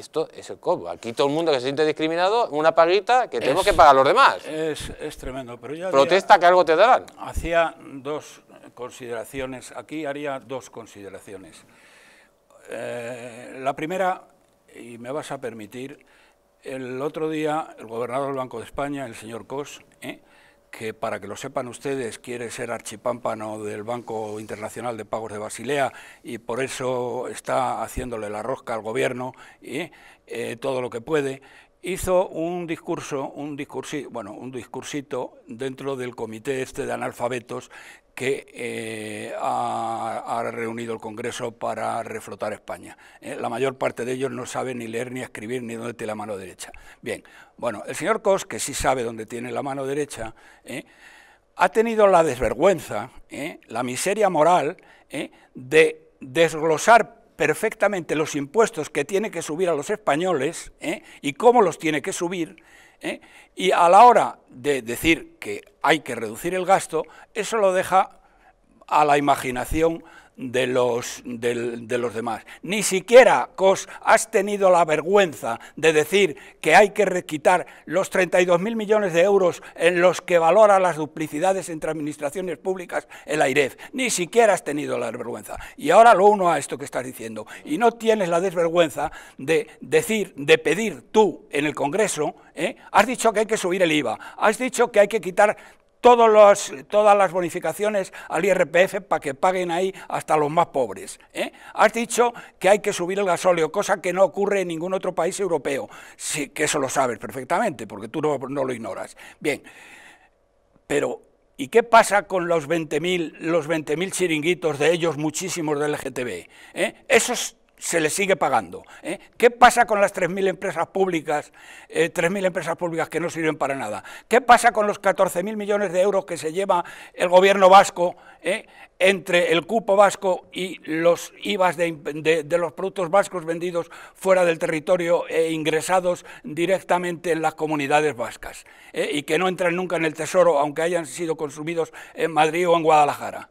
Esto es el cobo. Aquí todo el mundo que se siente discriminado, una paguita que tengo que pagar los demás. Es, tremendo. Pero ya... Protesta que algo te darán. Hacía dos consideraciones. Aquí haría dos consideraciones. Eh, la primera, y me vas a permitir, el otro día el gobernador del Banco de España, el señor Cos, eh, que para que lo sepan ustedes quiere ser archipámpano del Banco Internacional de Pagos de Basilea y por eso está haciéndole la rosca al gobierno y eh, todo lo que puede hizo un discurso, un discursito, bueno, un discursito dentro del comité este de analfabetos que eh, ha, reunido el Congreso para reflotar España. Eh, la mayor parte de ellos no sabe ni leer ni escribir ni dónde tiene la mano derecha. Bien, bueno, el señor Cos, que sí sabe dónde tiene la mano derecha, eh, ha tenido la desvergüenza, la miseria moral de desglosar perfectamente los impuestos que tiene que subir a los españoles ¿eh? y cómo los tiene que subir, ¿eh? y a la hora de decir que hay que reducir el gasto, eso lo deja a la imaginación de los, de, los demás. Ni siquiera Cos, has tenido la vergüenza de decir que hay que requitar los 32.000 millones de euros en los que valora las duplicidades entre administraciones públicas el AIREF. Ni siquiera has tenido la vergüenza. Y ahora lo uno a esto que estás diciendo. Y no tienes la desvergüenza de decir, de pedir tú en el Congreso, ¿eh? has dicho que hay que subir el IVA, has dicho que hay que quitar todos todas las bonificaciones al IRPF para que paguen ahí hasta los más pobres. ¿eh? Has dicho que hay que subir el gasóleo, cosa que no ocurre en ningún otro país europeo. Sí, que eso lo sabes perfectamente, porque tú no, lo ignoras. Bien, pero ¿y qué pasa con los 20.000 los 20 chiringuitos de ellos, muchísimos del LGTB? ¿eh? Esos se le sigue pagando. ¿eh? ¿Qué pasa con las 3.000 empresas públicas, eh, empresas públicas que no sirven para nada? ¿Qué pasa con los 14.000 millones de euros que se lleva el gobierno vasco ¿eh? entre el cupo vasco y los IVAs de, los productos vascos vendidos fuera del territorio e ingresados directamente en las comunidades vascas y que no entran nunca en el tesoro, aunque hayan sido consumidos en Madrid o en Guadalajara?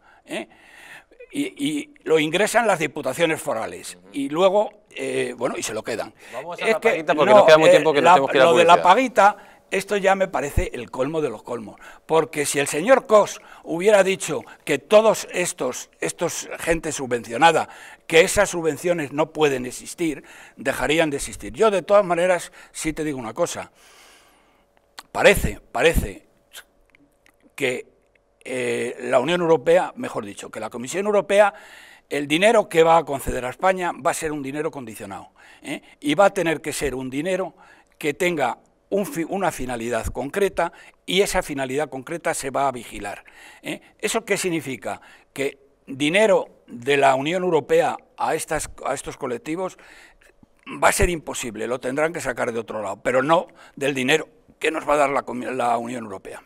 y, lo ingresan las diputaciones forales y luego, eh, bueno, y se lo quedan. Vamos a es la paguita porque nos queda muy eh, tiempo que Lo de la paguita, esto ya me parece el colmo de los colmos, porque si el señor Cos hubiera dicho que todos estos, estos gente subvencionada, que esas subvenciones no pueden existir, dejarían de existir. Yo de todas maneras sí te digo una cosa, parece, parece que eh, la Unión Europea, mejor dicho, que la Comisión Europea, el dinero que va a conceder a España va a ser un dinero condicionado ¿eh? y va a tener que ser un dinero que tenga una finalidad concreta y esa finalidad concreta se va a vigilar. ¿eh? ¿Eso qué significa? Que dinero de la Unión Europea a, estas, a estos colectivos va a ser imposible, lo tendrán que sacar de otro lado, pero no del dinero que nos va a dar la Unión Europea.